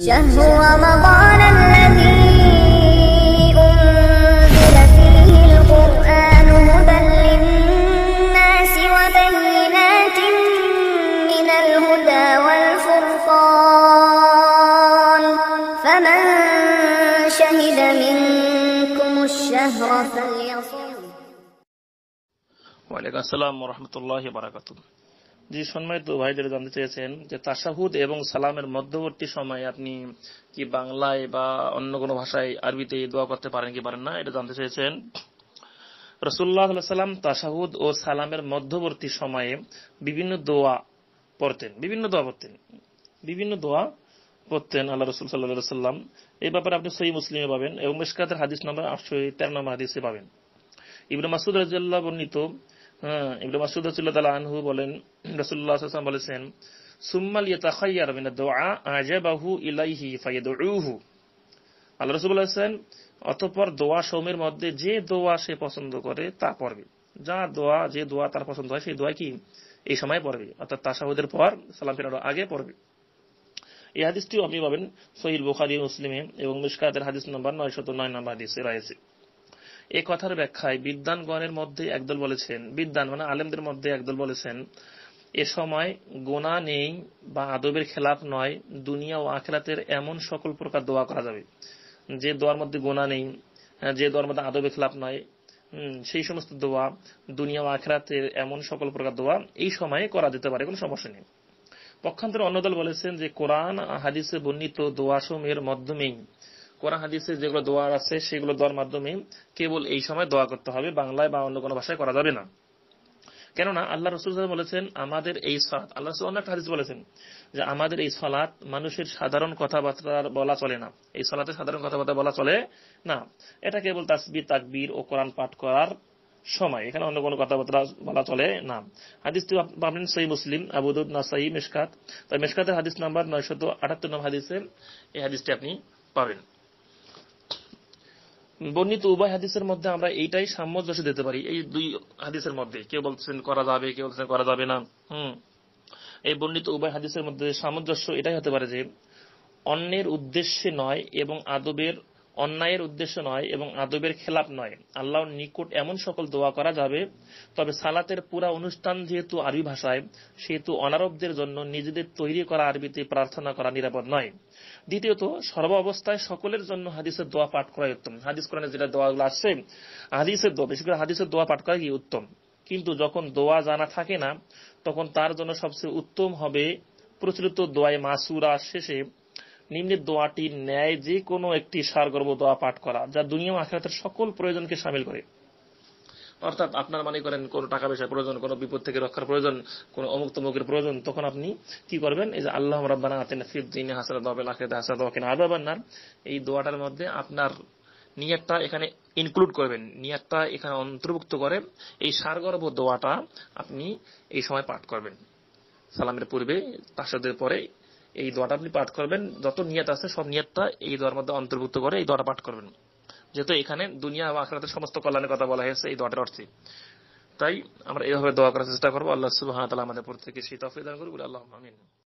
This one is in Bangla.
شهر رمضان الذي أنزل فيه القرآن هدى للناس وبينات من الهدى والفرقان فمن شهد منكم الشهر فليصوم وعليكم السلام ورحمة الله وبركاته জি সম্মানিত ভাইদের জানতে চেয়েছেন যে তাসাহুদ এবং সালামের মধ্যবর্তী সময়ে আপনি কি বাংলায় বা অন্য কোনো ভাষায় আরবিতে দোয়া করতে পারেন কি পারেন না এটা জানতে চেয়েছেন রসুল্লাহ সাল্লাম তাসাহুদ ও সালামের মধ্যবর্তী সময়ে বিভিন্ন দোয়া পড়তেন বিভিন্ন দোয়া পড়তেন বিভিন্ন দোয়া পড়তেন আল্লাহ রসুল সাল্লাহ সাল্লাম এই ব্যাপারে আপনি সই মুসলিমে পাবেন এবং মিসকাতের হাদিস নম্বর আটশো তেরো নম্বর হাদিসে পাবেন ইবনে মাসুদ রাজিয়াল্লাহ বর্ণিত হম মাসুদ আনহু বলেন আসলাম বলেছেন সুম্মাল ইয়াতাখাইয়ার মিনা দোয়া আজাবাহু ইলাইহি আল্লাহ রসুল বলেছেন দোয়া সৌমের মধ্যে যে দোয়া সে পছন্দ করে তা পড়বে যা দোয়া যে দোয়া তার পছন্দ হয় সেই দোয়া কি এই সময় পড়বে অর্থাৎ তাসাহুদের পর সালাম ফেরানোর আগে পড়বে এই হাদিসটিও আপনি পাবেন সহিল বুখারি মুসলিমে এবং মিসকাতের হাদিস নম্বর নয়শত নয় নম্বর হাদিসে রয়েছে এ কথার ব্যাখ্যায় বিদ্যানগণের মধ্যে একদল বলেছেন বিদ্যান মানে আলেমদের মধ্যে একদল বলেছেন এ সময় গোনা নেই বা আদবের খেলাফ নয় দুনিয়া ও আখেরাতের এমন সকল প্রকার দোয়া করা যাবে যে দোয়ার মধ্যে গোনা নেই হ্যাঁ, যে দোয়ার মধ্যে আদবের খেলাফ নয় সেই সমস্ত দোয়া দুনিয়া ও আখেরাতের এমন সকল প্রকার দোয়া এই সময়ে করা যেতে পারে কোনো সমস্যা নেই পক্ষান্তরে অন্যদল বলেছেন যে কোরআন হাদিসে বর্ণিত দোয়াসমের মাধ্যমেই কোরআন হাদিসে যেগুলো দোয়ার আছে সেগুলো দোয়ার মাধ্যমে কেবল এই সময় দোয়া করতে হবে বাংলায় বা অন্য কোনো ভাষায় করা যাবে না কেননা আল্লাহ রসুল বলেছেন আমাদের এই সালাত আল্লাহ রসুল অনেক হাদিস বলেছেন যে আমাদের এই সালাত মানুষের সাধারণ কথাবার্তা বলা চলে না এই সালাতে সাধারণ কথাবার্তা বলা চলে না এটা কেবল তাসবির তাকবির ও কোরআন পাঠ করার সময় এখানে অন্য কোনো কথাবার্তা বলা চলে না হাদিসটি পাবেন সই মুসলিম আবুদুদ নাসাই মেশকাত তাই মেশকাতের হাদিস নাম্বার নয়শত আটাত্তর নম্বর হাদিসে এই হাদিসটি আপনি পাবেন বর্ণিত উভয় হাদিসের মধ্যে আমরা এইটাই সামঞ্জস্য দিতে পারি এই দুই হাদিসের মধ্যে কেউ বলছেন করা যাবে কেউ বলছেন করা যাবে না হম এই বর্ণিত উভয় হাদিসের মধ্যে সামঞ্জস্য এটাই হতে পারে যে অন্যের উদ্দেশ্যে নয় এবং আদবের অন্যায়ের উদ্দেশ্য নয় এবং আদবের খেলাপ নয় আল্লাহর নিকট এমন সকল দোয়া করা যাবে তবে সালাতের পুরা অনুষ্ঠান যেহেতু আরবি ভাষায় সেহেতু অনারবদের জন্য নিজেদের তৈরি করা আরবিতে প্রার্থনা করা নিরাপদ নয় দ্বিতীয়ত সর্ব অবস্থায় সকলের জন্য হাদিসের দোয়া পাঠ করাই উত্তম হাদিস কোরআনে যেটা দোয়াগুলো আসছে হাদিসের দোয়া বেশি করে হাদিসের দোয়া পাঠ করাই উত্তম কিন্তু যখন দোয়া জানা থাকে না তখন তার জন্য সবচেয়ে উত্তম হবে প্রচলিত দোয়ায় মাসুরা শেষে নিম্নে দোয়াটির ন্যায় যে কোনো একটি সারগর্ভ দোয়া পাঠ করা যা দুনিয়া আখেরাতের সকল প্রয়োজনকে সামিল করে অর্থাৎ আপনার মনে করেন কোনো টাকা পয়সার প্রয়োজন কোনো বিপদ থেকে রক্ষার প্রয়োজন কোনো অমুক তমুকের প্রয়োজন তখন আপনি কি করবেন এই যে আল্লাহ রব্বানা আতেন ফিদ্দিন হাসান আদাবান্নার এই দোয়াটার মধ্যে আপনার নিয়াতটা এখানে ইনক্লুড করবেন নিয়াতটা এখানে অন্তর্ভুক্ত করে এই সারগর্ভ দোয়াটা আপনি এই সময় পাঠ করবেন সালামের পূর্বে তাসাদের পরে এই দোয়াটা আপনি পাঠ করবেন যত নিয়াত আছে সব নিয়াতটা এই দোয়ার মধ্যে অন্তর্ভুক্ত করে এই দোয়াটা পাঠ করবেন যেহেতু এখানে দুনিয়া এবং আখরাতের সমস্ত কল্যাণের কথা বলা হয়েছে এই দোয়াটার অর্থে তাই আমরা এইভাবে দোয়া করার চেষ্টা করবো আল্লাহ সুবাহ আমাদের প্রত্যেকে সেই তফিদান করবো আল্লাহ আমিন